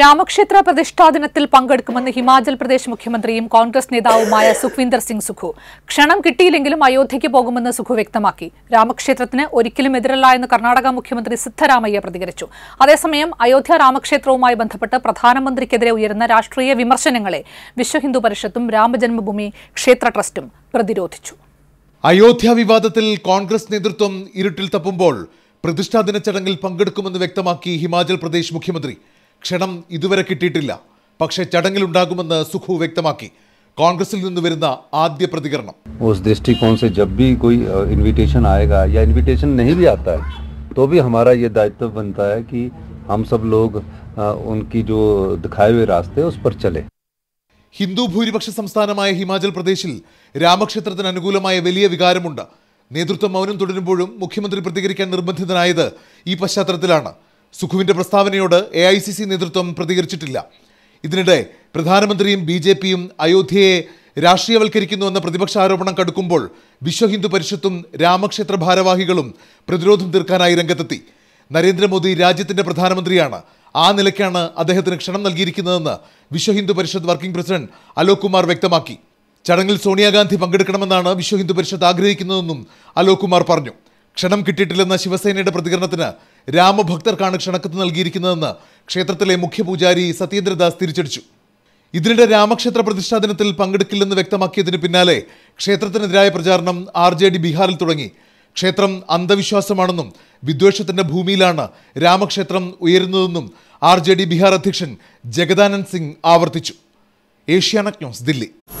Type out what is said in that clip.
രാമക്ഷേത്ര പ്രതിഷ്ഠാ ദിനത്തിൽ പങ്കെടുക്കുമെന്ന് ഹിമാചൽ പ്രദേശ് മുഖ്യമന്ത്രിയും കോൺഗ്രസ് നേതാവുമായ സുഖ്വിന്ദർ സിംഗ് സുഖു ക്ഷണം കിട്ടിയില്ലെങ്കിലും അയോധ്യയ്ക്ക് പോകുമെന്ന് സുഖു വ്യക്തമാക്കി രാമക്ഷേത്രത്തിന് ഒരിക്കലും എതിരല്ല എന്ന് കർണാടക മുഖ്യമന്ത്രി സിദ്ധരാമയ്യ പ്രതികരിച്ചു അതേസമയം അയോധ്യ രാമക്ഷേത്രവുമായി ബന്ധപ്പെട്ട് പ്രധാനമന്ത്രിക്കെതിരെ ഉയരുന്ന രാഷ്ട്രീയ വിമർശനങ്ങളെ വിശ്വഹിന്ദു പരിഷത്തും രാമജന്മഭൂമി ക്ഷേത്ര ട്രസ്റ്റും പ്രതിരോധിച്ചു അയോധ്യ വിവാദത്തിൽ കോൺഗ്രസ് നേതൃത്വം ഇരുട്ടിൽ തപ്പുമ്പോൾ പ്രതിഷ്ഠാദിന ചടങ്ങിൽ പങ്കെടുക്കുമെന്ന് വ്യക്തമാക്കി ഹിമാചൽ പ്രദേശ് മുഖ്യമന്ത്രി ക്ഷണം ഇതുവരെ കിട്ടിയിട്ടില്ല പക്ഷേ ചടങ്ങിലുണ്ടാകുമെന്ന് സുഖു വ്യക്തമാക്കി നിന്ന് വരുന്ന ആദ്യ പ്രതികരണം उस दृष्टिकोण से जब भी कोई ഇൻവിറ്റേഷൻ आएगा या ഇൻവിറ്റേഷൻ नहीं भी आता है तो भी हमारा ये दायित्व बनता है कि हम सब लोग उनकी जो दिखाए हुए रास्ते उस पर चले ഹിന്ദു ഭൂരിപക്ഷ സംസ്ഥാനമായ ഹിമാചൽ പ്രദേശിൽ രാമക്ഷേത്രത്തിന് അനുകൂലമായ വലിയ വികാരമുണ്ട് നേതൃത്വം മൗനം തുടരുമ്പോഴും മുഖ്യമന്ത്രി പ്രതികരിക്കാൻ നിർബന്ധിതനായത് ഈ പശ്ചാത്തലത്തിലാണ് സുഖുവിൻ്റെ പ്രസ്താവനയോട് എ ഐ സി സി നേതൃത്വം പ്രതികരിച്ചിട്ടില്ല ഇതിനിടെ പ്രധാനമന്ത്രിയും ബി ജെ പിയും അയോധ്യയെ രാഷ്ട്രീയവൽക്കരിക്കുന്നുവെന്ന പ്രതിപക്ഷ ആരോപണം കടുക്കുമ്പോൾ വിശ്വഹിന്ദു പരിഷത്തും രാമക്ഷേത്ര ഭാരവാഹികളും പ്രതിരോധം തീർക്കാനായി രംഗത്തെത്തി നരേന്ദ്രമോദി രാജ്യത്തിൻ്റെ പ്രധാനമന്ത്രിയാണ് ആ നിലയ്ക്കാണ് അദ്ദേഹത്തിന് ക്ഷണം നൽകിയിരിക്കുന്നതെന്ന് വിശ്വഹിന്ദു പരിഷത്ത് വർക്കിംഗ് പ്രസിഡന്റ് അലോക് കുമാർ വ്യക്തമാക്കി ചടങ്ങിൽ സോണിയാഗാന്ധി പങ്കെടുക്കണമെന്നാണ് വിശ്വഹിന്ദു പരിഷത്ത് ആഗ്രഹിക്കുന്നതെന്നും അലോക് കുമാർ പറഞ്ഞു ക്ഷണം കിട്ടിയിട്ടില്ലെന്ന ശിവസേനയുടെ പ്രതികരണത്തിന് രാമഭക്തർക്കാണ് ക്ഷണക്കത്ത് നൽകിയിരിക്കുന്നതെന്ന് ക്ഷേത്രത്തിലെ മുഖ്യപൂജാരി സത്യേന്ദ്രദാസ് തിരിച്ചടിച്ചു ഇതിനിടെ രാമക്ഷേത്ര പ്രതിഷ്ഠാ ദിനത്തിൽ പങ്കെടുക്കില്ലെന്ന് വ്യക്തമാക്കിയതിന് പിന്നാലെ ക്ഷേത്രത്തിനെതിരായ പ്രചാരണം ആർ ജെ ഡി ബീഹാറിൽ തുടങ്ങി ക്ഷേത്രം അന്ധവിശ്വാസമാണെന്നും വിദ്വേഷത്തിന്റെ ഭൂമിയിലാണ് രാമക്ഷേത്രം ഉയരുന്നതെന്നും ആർ ജെ ഡി ബീഹാർ അധ്യക്ഷൻ ജഗദാനന്ദ് സിംഗ് ആവർത്തിച്ചു ഏഷ്യാനെറ്റ് ന്യൂസ് ദില്ലി